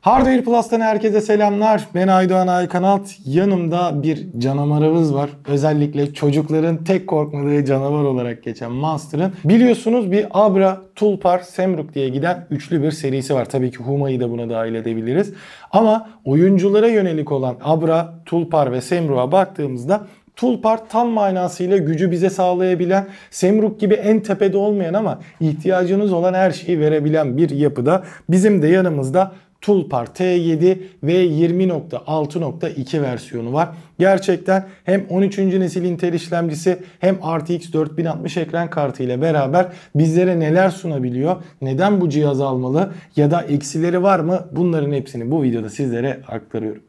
Hardware Plus'tan herkese selamlar. Ben Aydoğan Aykanalt. Yanımda bir canavarımız var. Özellikle çocukların tek korkmadığı canavar olarak geçen Monster'ın. Biliyorsunuz bir Abra, Tulpar, Semruk diye giden üçlü bir serisi var. Tabii ki Huma'yı da buna dahil edebiliriz. Ama oyunculara yönelik olan Abra, Tulpar ve Semruk'a baktığımızda Tulpar tam manasıyla gücü bize sağlayabilen, Semruk gibi en tepede olmayan ama ihtiyacınız olan her şeyi verebilen bir yapıda. Bizim de yanımızda Tulpar T7 ve 20.6.2 versiyonu var. Gerçekten hem 13. nesil Intel işlemcisi hem RTX 4060 ekran kartı ile beraber bizlere neler sunabiliyor? Neden bu cihaz almalı? Ya da eksileri var mı? Bunların hepsini bu videoda sizlere aktarıyorum.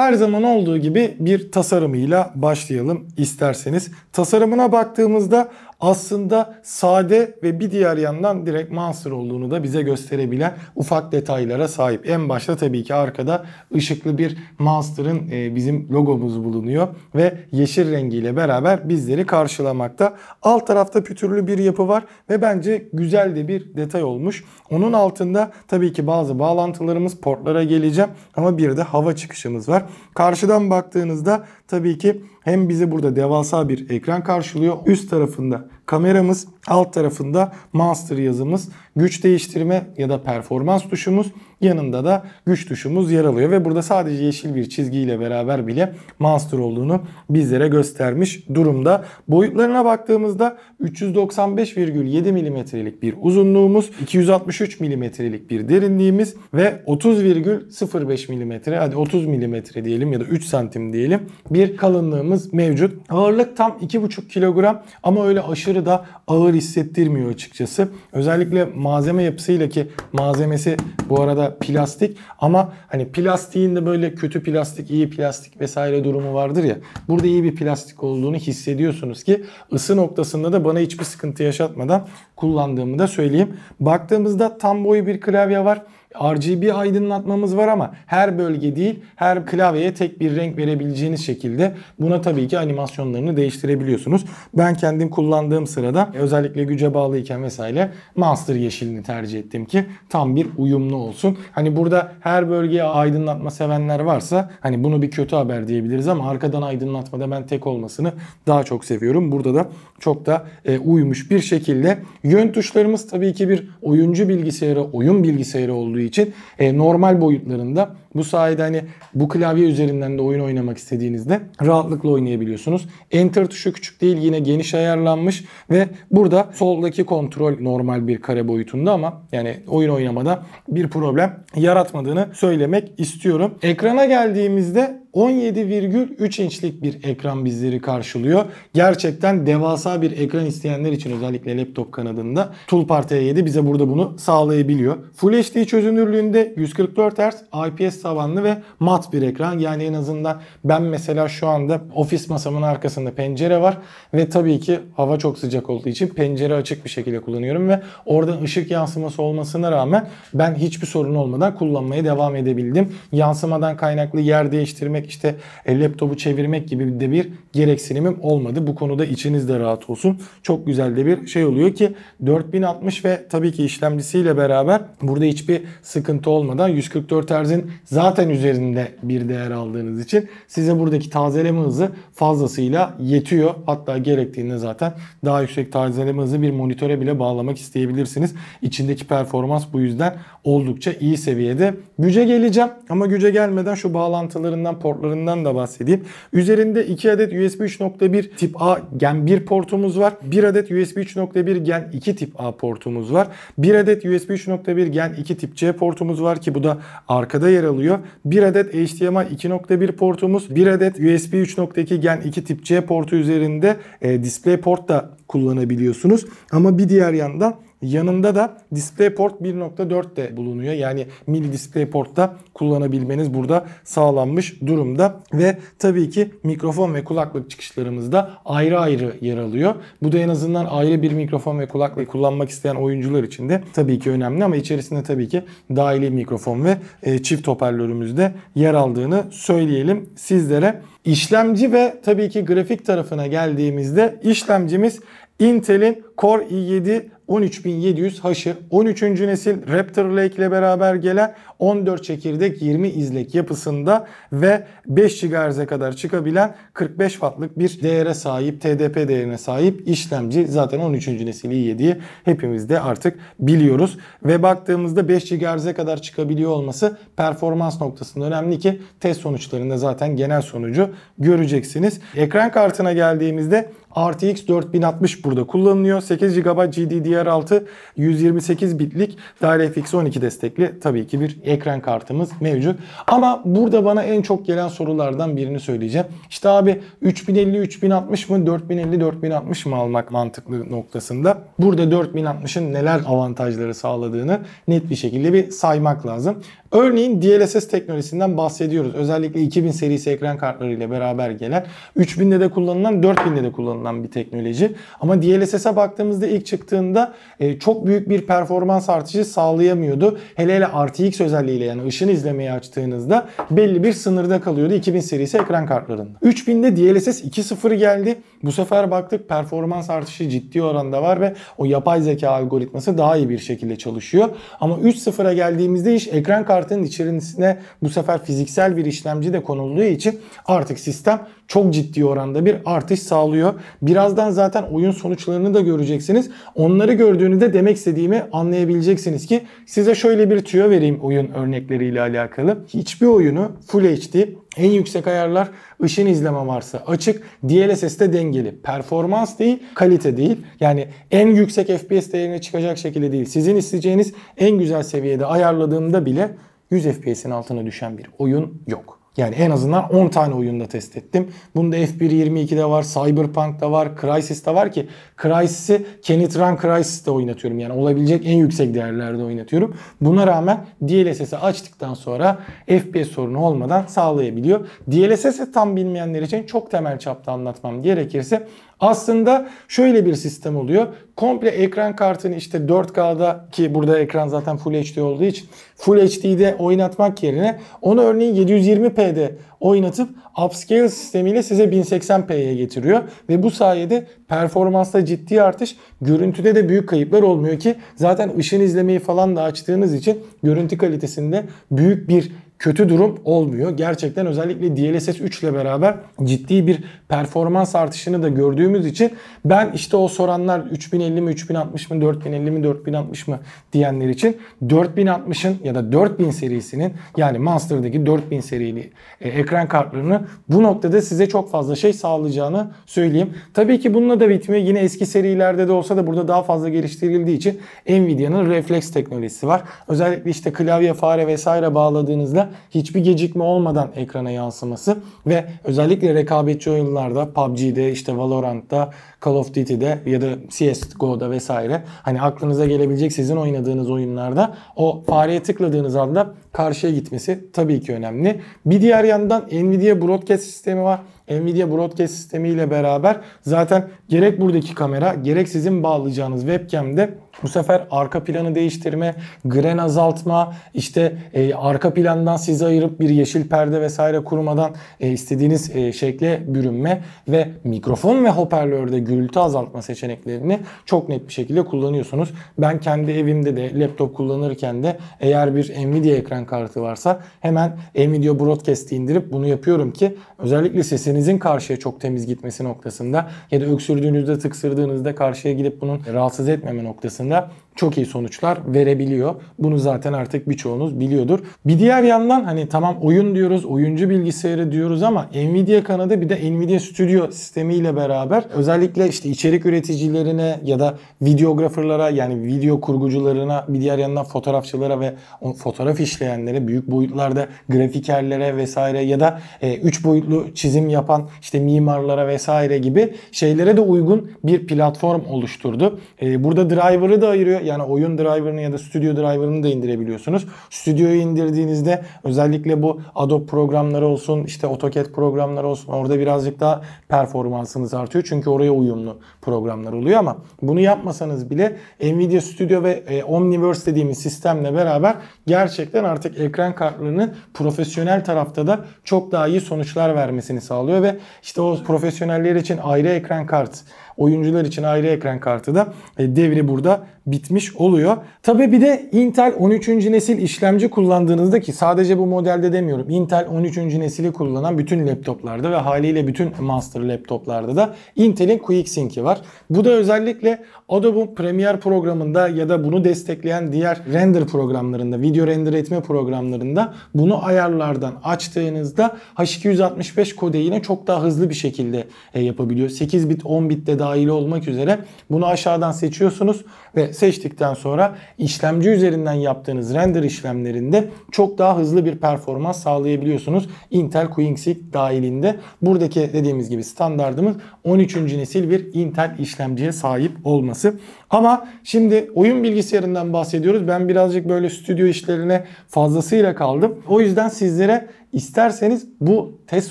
Her zaman olduğu gibi bir tasarımıyla başlayalım isterseniz. Tasarımına baktığımızda aslında sade ve bir diğer yandan direkt mansur olduğunu da bize gösterebilen ufak detaylara sahip. En başta tabii ki arkada ışıklı bir Monster'ın e, bizim logomuz bulunuyor ve yeşil rengiyle beraber bizleri karşılamakta. Alt tarafta pütürlü bir yapı var ve bence güzel de bir detay olmuş. Onun altında tabii ki bazı bağlantılarımız portlara geleceğim ama bir de hava çıkışımız var. Karşıdan baktığınızda tabii ki hem bizi burada devasa bir ekran karşılıyor. Üst tarafında Kameramız alt tarafında master yazımız, güç değiştirme ya da performans tuşumuz yanında da güç tuşumuz yer alıyor. Ve burada sadece yeşil bir çizgiyle beraber bile master olduğunu bizlere göstermiş durumda. Boyutlarına baktığımızda 395,7 milimetrelik bir uzunluğumuz, 263 milimetrelik bir derinliğimiz ve 30,05 milimetre hadi 30 milimetre diyelim ya da 3 santim diyelim bir kalınlığımız mevcut. Ağırlık tam 2,5 kilogram ama öyle aşırı dolayısıyla da ağır hissettirmiyor açıkçası. Özellikle malzeme yapısıyla ki malzemesi bu arada plastik ama hani plastiğin de böyle kötü plastik, iyi plastik vesaire durumu vardır ya. Burada iyi bir plastik olduğunu hissediyorsunuz ki ısı noktasında da bana hiçbir sıkıntı yaşatmadan kullandığımı da söyleyeyim. Baktığımızda tam boyu bir klavye var. RGB aydınlatmamız var ama her bölge değil her klavyeye tek bir renk verebileceğiniz şekilde buna tabii ki animasyonlarını değiştirebiliyorsunuz. Ben kendim kullandığım sırada özellikle güce bağlıyken vesaire Monster yeşilini tercih ettim ki tam bir uyumlu olsun. Hani burada her bölgeye aydınlatma sevenler varsa hani bunu bir kötü haber diyebiliriz ama arkadan aydınlatmada ben tek olmasını daha çok seviyorum. Burada da çok da e, uymuş bir şekilde. Yön tuşlarımız tabii ki bir oyuncu bilgisayarı, oyun bilgisayarı olduğu için e, normal boyutlarında. Bu sayede hani bu klavye üzerinden de oyun oynamak istediğinizde rahatlıkla oynayabiliyorsunuz. Enter tuşu küçük değil yine geniş ayarlanmış ve burada soldaki kontrol normal bir kare boyutunda ama yani oyun oynamada bir problem yaratmadığını söylemek istiyorum. Ekrana geldiğimizde 17,3 inçlik bir ekran bizleri karşılıyor. Gerçekten devasa bir ekran isteyenler için özellikle laptop kanadında Toolpar T7 bize burada bunu sağlayabiliyor. Full HD çözünürlüğünde 144 Hz IPS tabanlı ve mat bir ekran. Yani en azından ben mesela şu anda ofis masamın arkasında pencere var ve tabii ki hava çok sıcak olduğu için pencere açık bir şekilde kullanıyorum ve oradan ışık yansıması olmasına rağmen ben hiçbir sorun olmadan kullanmaya devam edebildim. Yansımadan kaynaklı yer değiştirme çevirmek, işte e, laptopu çevirmek gibi de bir gereksinimim olmadı. Bu konuda içiniz de rahat olsun. Çok güzel de bir şey oluyor ki 4060 ve tabii ki işlemcisiyle beraber burada hiçbir sıkıntı olmadan 144 Hz'in zaten üzerinde bir değer aldığınız için size buradaki tazeleme hızı fazlasıyla yetiyor. Hatta gerektiğinde zaten daha yüksek tazeleme hızı bir monitöre bile bağlamak isteyebilirsiniz. İçindeki performans bu yüzden oldukça iyi seviyede. Güce geleceğim ama güce gelmeden şu bağlantılarından portlarından da bahsedeyim. Üzerinde 2 adet USB 3.1 tip A Gen 1 portumuz var. 1 adet USB 3.1 Gen 2 tip A portumuz var. 1 adet USB 3.1 Gen 2 tip C portumuz var ki bu da arkada yer alıyor. 1 adet HDMI 2.1 portumuz, 1 adet USB 3.2 Gen 2 tip C portu üzerinde e, Port da kullanabiliyorsunuz. Ama bir diğer yanda Yanında da DisplayPort 1.4 de bulunuyor. Yani mini DisplayPort'ta kullanabilmeniz burada sağlanmış durumda. Ve tabii ki mikrofon ve kulaklık çıkışlarımız da ayrı ayrı yer alıyor. Bu da en azından ayrı bir mikrofon ve kulaklık kullanmak isteyen oyuncular için de tabii ki önemli ama içerisinde tabii ki dahili mikrofon ve e, çift hoparlörümüzde yer aldığını söyleyelim sizlere. İşlemci ve tabii ki grafik tarafına geldiğimizde işlemcimiz Intel'in Core i7 13700 haşı 13. nesil Raptor Lake ile beraber gelen 14 çekirdek 20 izlek yapısında ve 5 GHz'e kadar çıkabilen 45 wattlık bir değere sahip TDP değerine sahip işlemci zaten 13. nesil i7'yi hepimiz de artık biliyoruz ve baktığımızda 5 GHz'e kadar çıkabiliyor olması performans noktasında önemli ki test sonuçlarında zaten genel sonucu göreceksiniz. Ekran kartına geldiğimizde RTX 4060 burada kullanılıyor. 8 GB GDDR6 128 bitlik DirectX 12 destekli tabii ki bir ekran kartımız mevcut. Ama burada bana en çok gelen sorulardan birini söyleyeceğim. İşte abi 3050 3060 mı 4050 4060 mı almak mantıklı noktasında. Burada 4060'ın neler avantajları sağladığını net bir şekilde bir saymak lazım. Örneğin DLSS teknolojisinden bahsediyoruz. Özellikle 2000 serisi ekran kartlarıyla beraber gelen 3000'de de kullanılan 4000'de de kullanılan kullanılan bir teknoloji. Ama DLSS'e baktığımızda ilk çıktığında e, çok büyük bir performans artışı sağlayamıyordu. Hele hele RTX özelliğiyle yani ışın izlemeyi açtığınızda belli bir sınırda kalıyordu 2000 serisi ekran kartlarında. 3000'de DLSS 2.0 geldi. Bu sefer baktık performans artışı ciddi oranda var ve o yapay zeka algoritması daha iyi bir şekilde çalışıyor. Ama 3.0'a geldiğimizde iş ekran kartının içerisine bu sefer fiziksel bir işlemci de konulduğu için artık sistem çok ciddi oranda bir artış sağlıyor. Birazdan zaten oyun sonuçlarını da göreceksiniz. Onları gördüğünüzde demek istediğimi anlayabileceksiniz ki size şöyle bir tüyo vereyim oyun örnekleriyle alakalı. Hiçbir oyunu Full HD en yüksek ayarlar ışın izleme varsa açık, de dengeli. Performans değil, kalite değil. Yani en yüksek FPS değerine çıkacak şekilde değil. Sizin isteyeceğiniz en güzel seviyede ayarladığımda bile 100 FPS'in altına düşen bir oyun yok. Yani en azından 10 tane oyunda test ettim. Bunda F1 22'de var, Cyberpunk'ta var, Crysis'te var ki Crysis'i Kenneth Run Crysis'te oynatıyorum. Yani olabilecek en yüksek değerlerde oynatıyorum. Buna rağmen DLSS'i açtıktan sonra FPS sorunu olmadan sağlayabiliyor. DLSS'i tam bilmeyenler için çok temel çapta anlatmam gerekirse aslında şöyle bir sistem oluyor. Komple ekran kartını işte 4K'da ki burada ekran zaten Full HD olduğu için Full HD'de oynatmak yerine onu örneğin 720p'de oynatıp upscale sistemiyle size 1080p'ye getiriyor. Ve bu sayede performansta ciddi artış, görüntüde de büyük kayıplar olmuyor ki zaten ışın izlemeyi falan da açtığınız için görüntü kalitesinde büyük bir kötü durum olmuyor. Gerçekten özellikle DLSS 3 ile beraber ciddi bir performans artışını da gördüğümüz için ben işte o soranlar 3050 mi 3060 mı 4050 mi 4060 mı diyenler için 4060'ın ya da 4000 serisinin yani Monster'daki 4000 serili e, ekran kartlarını bu noktada size çok fazla şey sağlayacağını söyleyeyim. Tabii ki bununla da bitmiyor. Yine eski serilerde de olsa da burada daha fazla geliştirildiği için Nvidia'nın reflex teknolojisi var. Özellikle işte klavye, fare vesaire bağladığınızda hiçbir gecikme olmadan ekrana yansıması ve özellikle rekabetçi oyunlarda PUBG'de işte Valorant'ta Call of Duty'de ya da CSGO'da vesaire hani aklınıza gelebilecek sizin oynadığınız oyunlarda o fareye tıkladığınız anda karşıya gitmesi tabii ki önemli. Bir diğer yandan Nvidia Broadcast sistemi var. Nvidia Broadcast sistemi ile beraber zaten gerek buradaki kamera gerek sizin bağlayacağınız webcam'de bu sefer arka planı değiştirme, gren azaltma, işte e, arka plandan sizi ayırıp bir yeşil perde vesaire kurmadan e, istediğiniz e, şekle bürünme ve mikrofon ve hoparlörde gürültü azaltma seçeneklerini çok net bir şekilde kullanıyorsunuz. Ben kendi evimde de laptop kullanırken de eğer bir Nvidia ekran kartı varsa hemen Nvidia Broadcast'i indirip bunu yapıyorum ki özellikle sesinizin karşıya çok temiz gitmesi noktasında ya da öksürdüğünüzde tıksırdığınızda karşıya gidip bunun rahatsız etmeme noktasında çok iyi sonuçlar verebiliyor. Bunu zaten artık birçoğunuz biliyordur. Bir diğer yandan hani tamam oyun diyoruz, oyuncu bilgisayarı diyoruz ama Nvidia kanadı bir de Nvidia Studio sistemiyle beraber özellikle işte içerik üreticilerine ya da videografırlara yani video kurgucularına bir diğer yandan fotoğrafçılara ve fotoğraf işleyenlere büyük boyutlarda grafikerlere vesaire ya da 3 e, boyutlu çizim yapan işte mimarlara vesaire gibi şeylere de uygun bir platform oluşturdu. E, burada driver'ı da ayırıyor yani oyun driver'ını ya da stüdyo driver'ını da indirebiliyorsunuz. Stüdyoyu indirdiğinizde özellikle bu Adobe programları olsun, işte AutoCAD programları olsun orada birazcık daha performansınız artıyor. Çünkü oraya uyumlu programlar oluyor ama bunu yapmasanız bile Nvidia Studio ve e, Omniverse dediğimiz sistemle beraber gerçekten artık ekran kartlarının profesyonel tarafta da çok daha iyi sonuçlar vermesini sağlıyor ve işte o profesyoneller için ayrı ekran kart Oyuncular için ayrı ekran kartı da e, devri burada bitmiş oluyor. Tabi bir de Intel 13. nesil işlemci kullandığınızda ki sadece bu modelde demiyorum. Intel 13. nesili kullanan bütün laptoplarda ve haliyle bütün master laptoplarda da Intel'in QuickSync'i var. Bu da özellikle Adobe Premiere programında ya da bunu destekleyen diğer render programlarında, video render etme programlarında bunu ayarlardan açtığınızda H265 kodeğine çok daha hızlı bir şekilde e, yapabiliyor. 8 bit, 10 bitte dahil olmak üzere bunu aşağıdan seçiyorsunuz ve seçtikten sonra işlemci üzerinden yaptığınız render işlemlerinde çok daha hızlı bir performans sağlayabiliyorsunuz. Intel Quick dahilinde buradaki dediğimiz gibi standartımız 13. nesil bir Intel işlemciye sahip olması. Ama şimdi oyun bilgisayarından bahsediyoruz. Ben birazcık böyle stüdyo işlerine fazlasıyla kaldım. O yüzden sizlere İsterseniz bu test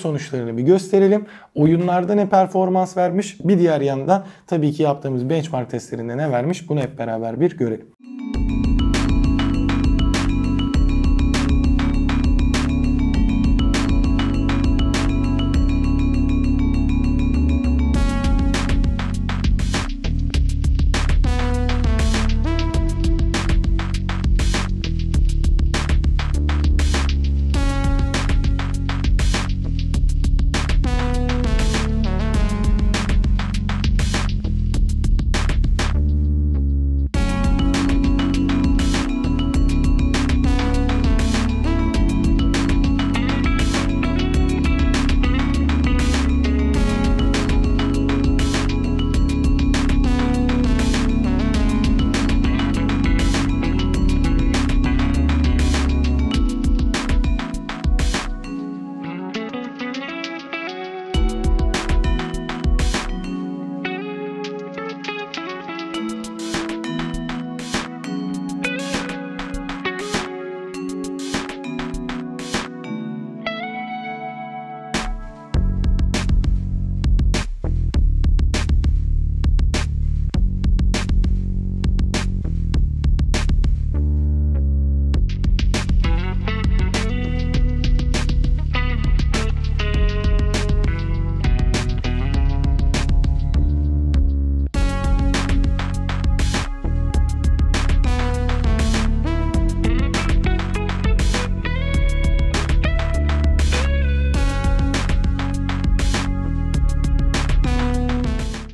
sonuçlarını bir gösterelim. Oyunlarda ne performans vermiş bir diğer yandan tabii ki yaptığımız benchmark testlerinde ne vermiş bunu hep beraber bir görelim.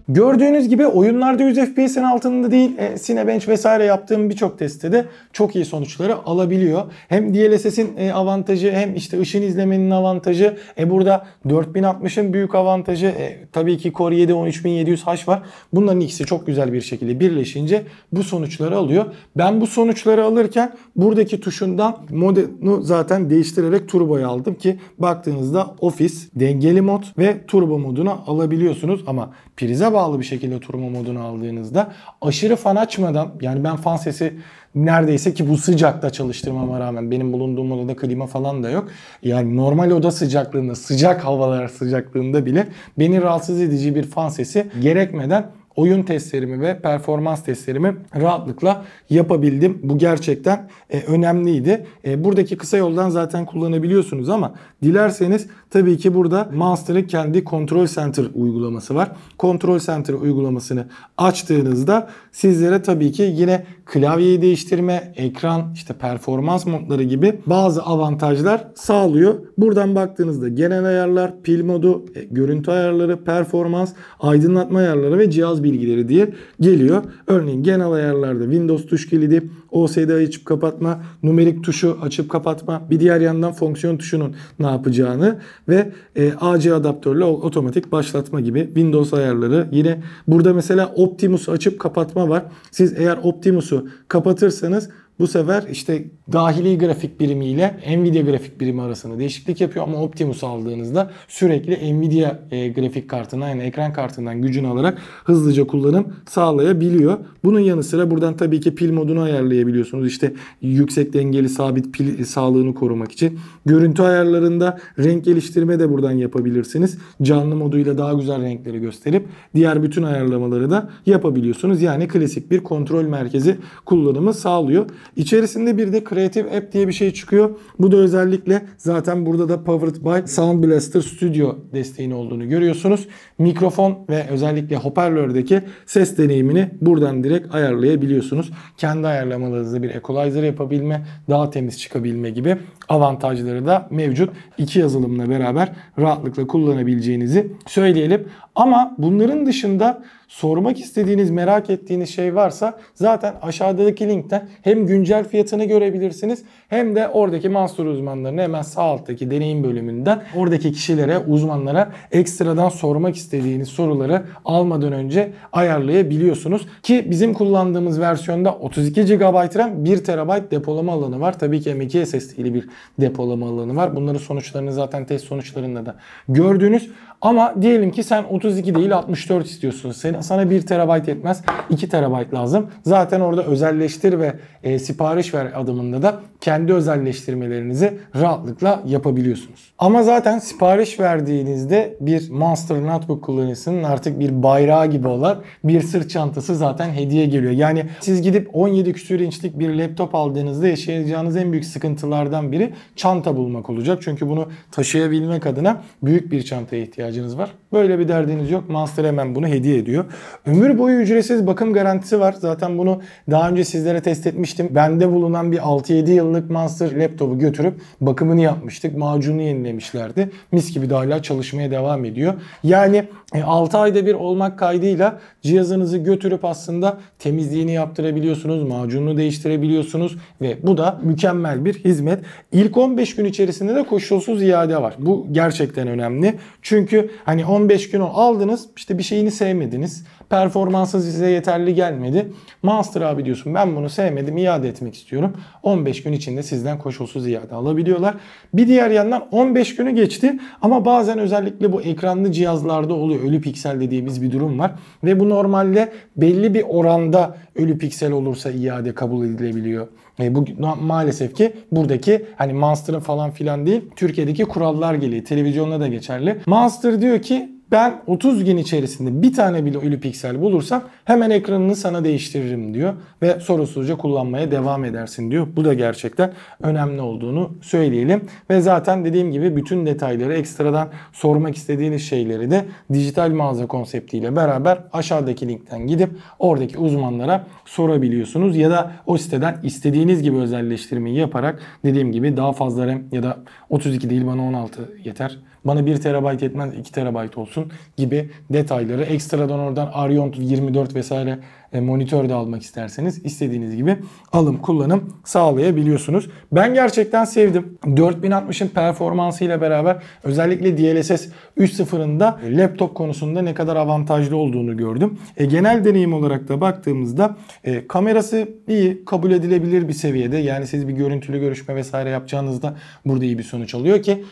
Gördüğünüz gibi oyunlarda 100 FPS'in altında değil e, Cinebench vesaire yaptığım birçok testte de çok iyi sonuçları alabiliyor. Hem DLSS'in e, avantajı hem işte ışın izlemenin avantajı. E burada 4060'ın büyük avantajı. E, tabii ki Core 7 13700H var. Bunların ikisi çok güzel bir şekilde birleşince bu sonuçları alıyor. Ben bu sonuçları alırken buradaki tuşundan modunu zaten değiştirerek turboya aldım ki baktığınızda office dengeli mod ve turbo moduna alabiliyorsunuz ama prize bağlı bir şekilde turma modunu aldığınızda aşırı fan açmadan yani ben fan sesi neredeyse ki bu sıcakta çalıştırmama rağmen benim bulunduğum odada klima falan da yok. Yani normal oda sıcaklığında sıcak havalar sıcaklığında bile beni rahatsız edici bir fan sesi gerekmeden oyun testlerimi ve performans testlerimi rahatlıkla yapabildim. Bu gerçekten e, önemliydi. E, buradaki kısa yoldan zaten kullanabiliyorsunuz ama dilerseniz tabii ki burada Monster'ın kendi Control Center uygulaması var. Control Center uygulamasını açtığınızda sizlere tabii ki yine klavyeyi değiştirme, ekran, işte performans modları gibi bazı avantajlar sağlıyor. Buradan baktığınızda genel ayarlar, pil modu, e, görüntü ayarları, performans, aydınlatma ayarları ve cihaz bilgileri diye geliyor. Örneğin genel ayarlarda Windows tuş kilidi, OSD açıp kapatma, numerik tuşu açıp kapatma, bir diğer yandan fonksiyon tuşunun ne yapacağını ve e, AC adaptörle otomatik başlatma gibi Windows ayarları. Yine burada mesela Optimus açıp kapatma var. Siz eğer Optimus'u kapatırsanız bu sefer işte dahili grafik birimi ile Nvidia grafik birimi arasında değişiklik yapıyor ama Optimus aldığınızda sürekli Nvidia e, grafik kartından yani ekran kartından gücünü alarak hızlıca kullanım sağlayabiliyor. Bunun yanı sıra buradan tabii ki pil modunu ayarlayabiliyorsunuz. İşte yüksek dengeli sabit pil e, sağlığını korumak için. Görüntü ayarlarında renk geliştirme de buradan yapabilirsiniz. Canlı moduyla daha güzel renkleri gösterip diğer bütün ayarlamaları da yapabiliyorsunuz. Yani klasik bir kontrol merkezi kullanımı sağlıyor. İçerisinde bir de Creative App diye bir şey çıkıyor. Bu da özellikle zaten burada da Powered by Sound Blaster Studio desteğini olduğunu görüyorsunuz. Mikrofon ve özellikle hoparlördeki ses deneyimini buradan direkt ayarlayabiliyorsunuz. Kendi ayarlamalarınızda bir equalizer yapabilme, daha temiz çıkabilme gibi avantajları da mevcut. İki yazılımla beraber rahatlıkla kullanabileceğinizi söyleyelim. Ama bunların dışında sormak istediğiniz, merak ettiğiniz şey varsa zaten aşağıdaki linkten hem güncel fiyatını görebilirsiniz hem de oradaki mahsur uzmanlarını hemen sağ alttaki deneyim bölümünden oradaki kişilere, uzmanlara ekstradan sormak istediğiniz soruları almadan önce ayarlayabiliyorsunuz. Ki bizim kullandığımız versiyonda 32 GB RAM 1 TB depolama alanı var. Tabii ki M.2 SSD'li bir depolama alanı var. Bunların sonuçlarını zaten test sonuçlarında da gördüğünüz ama diyelim ki sen 32 değil 64 istiyorsun. Senin sana 1 TB yetmez. 2 TB lazım. Zaten orada özelleştir ve e, sipariş ver adımında da kendi özelleştirmelerinizi rahatlıkla yapabiliyorsunuz. Ama zaten sipariş verdiğinizde bir Monster Notebook kullanıcısının artık bir bayrağı gibi olan bir sırt çantası zaten hediye geliyor. Yani siz gidip 17 küsür inçlik bir laptop aldığınızda yaşayacağınız en büyük sıkıntılardan biri çanta bulmak olacak. Çünkü bunu taşıyabilmek adına büyük bir çantaya ihtiyaç ihtiyacınız var. Böyle bir derdiniz yok. Monster hemen bunu hediye ediyor. Ömür boyu ücretsiz bakım garantisi var. Zaten bunu daha önce sizlere test etmiştim. Bende bulunan bir 6-7 yıllık Monster laptopu götürüp bakımını yapmıştık. Macunu yenilemişlerdi. Mis gibi daha hala çalışmaya devam ediyor. Yani 6 e, ayda bir olmak kaydıyla cihazınızı götürüp aslında temizliğini yaptırabiliyorsunuz. Macununu değiştirebiliyorsunuz ve bu da mükemmel bir hizmet. İlk 15 gün içerisinde de koşulsuz iade var. Bu gerçekten önemli. Çünkü çünkü hani 15 gün aldınız işte bir şeyini sevmediniz. Performansı size yeterli gelmedi. Master abi diyorsun ben bunu sevmedim iade etmek istiyorum. 15 gün içinde sizden koşulsuz iade alabiliyorlar. Bir diğer yandan 15 günü geçti ama bazen özellikle bu ekranlı cihazlarda oluyor. Ölü piksel dediğimiz bir durum var. Ve bu normalde belli bir oranda ölü piksel olursa iade kabul edilebiliyor. E, bu maalesef ki buradaki hani Monster'ın falan filan değil Türkiye'deki kurallar geliyor. Televizyonda da geçerli. Monster diyor ki ben 30 gün içerisinde bir tane bile ölü piksel bulursam Hemen ekranını sana değiştiririm diyor ve sorusuzca kullanmaya devam edersin diyor. Bu da gerçekten önemli olduğunu söyleyelim. Ve zaten dediğim gibi bütün detayları ekstradan sormak istediğiniz şeyleri de dijital mağaza konseptiyle beraber aşağıdaki linkten gidip oradaki uzmanlara sorabiliyorsunuz ya da o siteden istediğiniz gibi özelleştirmeyi yaparak dediğim gibi daha fazla RAM ya da 32 değil bana 16 yeter. Bana 1 TB yetmez 2 TB olsun gibi detayları ekstradan oradan Arion 24 vesaire E, monitör de almak isterseniz istediğiniz gibi alım kullanım sağlayabiliyorsunuz. Ben gerçekten sevdim. 4060'ın performansıyla beraber özellikle DLSS 3.0'ın da laptop konusunda ne kadar avantajlı olduğunu gördüm. E, genel deneyim olarak da baktığımızda e, kamerası iyi, kabul edilebilir bir seviyede. Yani siz bir görüntülü görüşme vesaire yapacağınızda burada iyi bir sonuç alıyor ki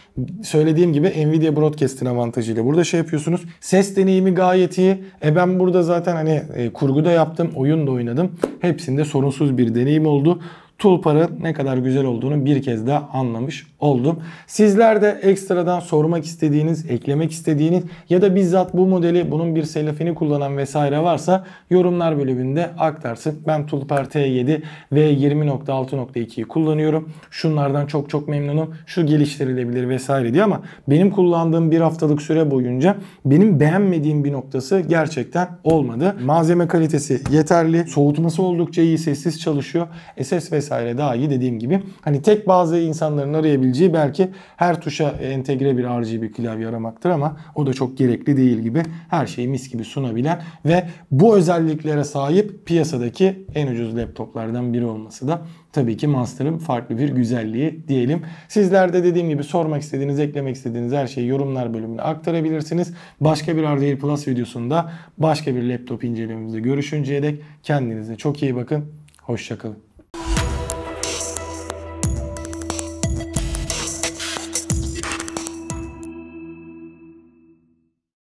söylediğim gibi Nvidia Broadcast'in avantajıyla burada şey yapıyorsunuz. Ses deneyimi gayet iyi. E ben burada zaten hani e, kurguda yaptım yaptım, oyun da oynadım. Hepsinde sorunsuz bir deneyim oldu. Toolpar'ın ne kadar güzel olduğunu bir kez daha anlamış oldum. Sizler de ekstradan sormak istediğiniz, eklemek istediğiniz ya da bizzat bu modeli bunun bir selafini kullanan vesaire varsa yorumlar bölümünde aktarsın. Ben Tulpar T7 ve 20.6.2'yi kullanıyorum. Şunlardan çok çok memnunum. Şu geliştirilebilir vesaire diye ama benim kullandığım bir haftalık süre boyunca benim beğenmediğim bir noktası gerçekten olmadı. Malzeme kalitesi yeterli. Soğutması oldukça iyi. Sessiz çalışıyor. E ses vesaire daha iyi dediğim gibi. Hani tek bazı insanların arayabileceği yapabileceği belki her tuşa entegre bir RGB klavye aramaktır ama o da çok gerekli değil gibi her şeyi mis gibi sunabilen ve bu özelliklere sahip piyasadaki en ucuz laptoplardan biri olması da tabii ki Monster'ın farklı bir güzelliği diyelim. Sizler de dediğim gibi sormak istediğiniz, eklemek istediğiniz her şeyi yorumlar bölümüne aktarabilirsiniz. Başka bir RDL Plus videosunda başka bir laptop incelememizde görüşünceye dek kendinize çok iyi bakın. Hoşçakalın.